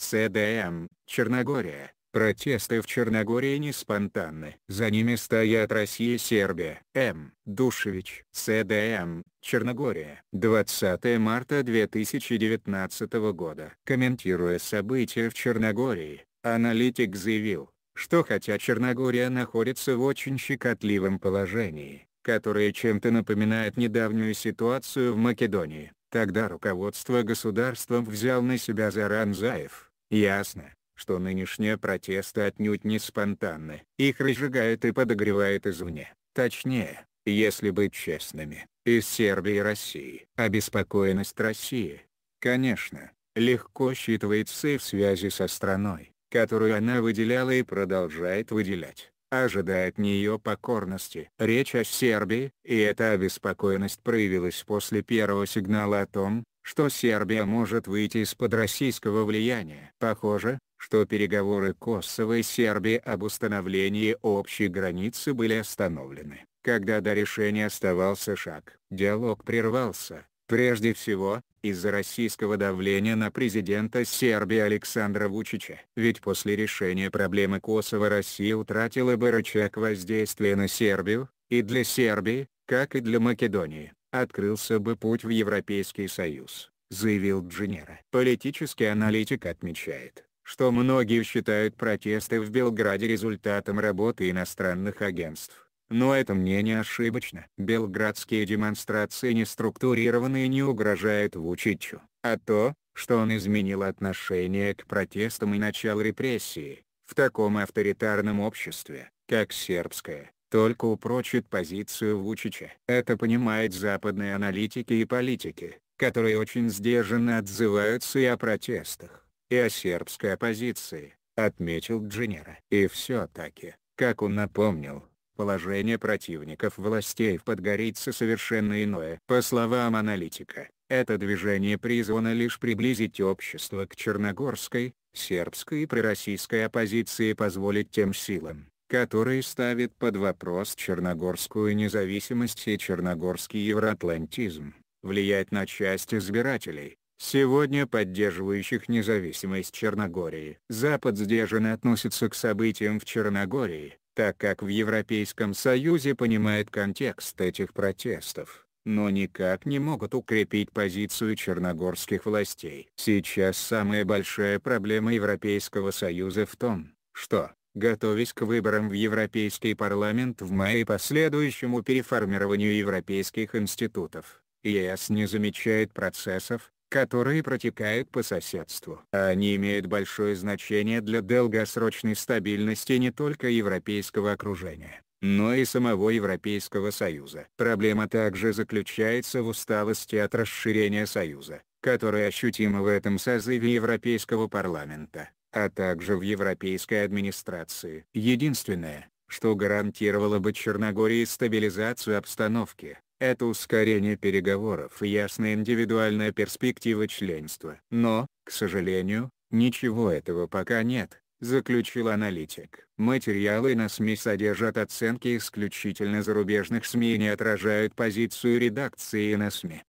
СДМ, Черногория. Протесты в Черногории не спонтанны. За ними стоят Россия и Сербия. М. Душевич. СДМ, Черногория. 20 марта 2019 года. Комментируя события в Черногории, аналитик заявил, что хотя Черногория находится в очень щекотливом положении, которое чем-то напоминает недавнюю ситуацию в Македонии, тогда руководство государством взял на себя Заранзаев Ясно, что нынешние протесты отнюдь не спонтанны. Их разжигает и подогревает извне. Точнее, если быть честными, из Сербии и России. Обеспокоенность России, конечно, легко считывается и в связи со страной, которую она выделяла и продолжает выделять ожидает от нее покорности. Речь о Сербии, и эта обеспокоенность проявилась после первого сигнала о том, что Сербия может выйти из-под российского влияния. Похоже, что переговоры Косово и Сербии об установлении общей границы были остановлены. Когда до решения оставался шаг, диалог прервался, прежде всего, из-за российского давления на президента Сербии Александра Вучича. Ведь после решения проблемы Косово Россия утратила бы рычаг воздействия на Сербию, и для Сербии, как и для Македонии открылся бы путь в Европейский Союз, заявил Джинера. Политический аналитик отмечает, что многие считают протесты в Белграде результатом работы иностранных агентств. Но это мнение ошибочно. Белградские демонстрации не структурированы и не угрожают Вучичу, а то, что он изменил отношение к протестам и начал репрессии, в таком авторитарном обществе, как сербское, только упрочит позицию Вучича. Это понимают западные аналитики и политики, которые очень сдержанно отзываются и о протестах, и о сербской оппозиции, отметил Джинера. И все-таки, как он напомнил, положение противников властей в Подгорице совершенно иное. По словам аналитика, это движение призвано лишь приблизить общество к черногорской, сербской и пророссийской оппозиции и позволить тем силам, который ставит под вопрос черногорскую независимость и черногорский евроатлантизм, влиять на часть избирателей, сегодня поддерживающих независимость Черногории. Запад сдержанно относится к событиям в Черногории, так как в Европейском Союзе понимает контекст этих протестов но никак не могут укрепить позицию черногорских властей. Сейчас самая большая проблема Европейского Союза в том, что, Готовясь к выборам в Европейский парламент в мае и последующему переформированию европейских институтов, ЕС не замечает процессов, которые протекают по соседству. Они имеют большое значение для долгосрочной стабильности не только европейского окружения, но и самого Европейского Союза. Проблема также заключается в усталости от расширения Союза, которая ощутима в этом созыве Европейского парламента а также в европейской администрации. Единственное, что гарантировало бы Черногории стабилизацию обстановки, это ускорение переговоров и ясная индивидуальная перспектива членства. Но, к сожалению, ничего этого пока нет, заключил аналитик. Материалы на СМИ содержат оценки исключительно зарубежных СМИ и не отражают позицию редакции на СМИ.